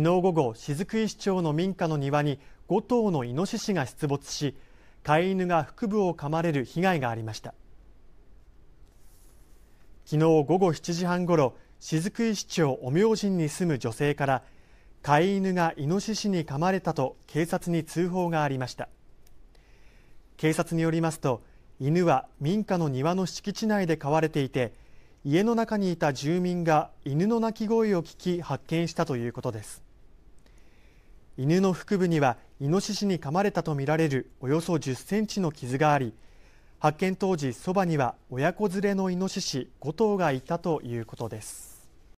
昨日午後、雫石町の民家の庭に5頭のイノシシが出没し、飼い犬が腹部を噛まれる被害がありました。昨日午後7時半ごろ、雫石町お明神に住む女性から、飼い犬がイノシシに噛まれたと警察に通報がありました。警察によりますと、犬は民家の庭の敷地内で飼われていて、家の中にいた住民が犬の鳴き声を聞き発見したということです犬の腹部にはイノシシに噛まれたとみられるおよそ10センチの傷があり発見当時そばには親子連れのイノシシ5頭がいたということです。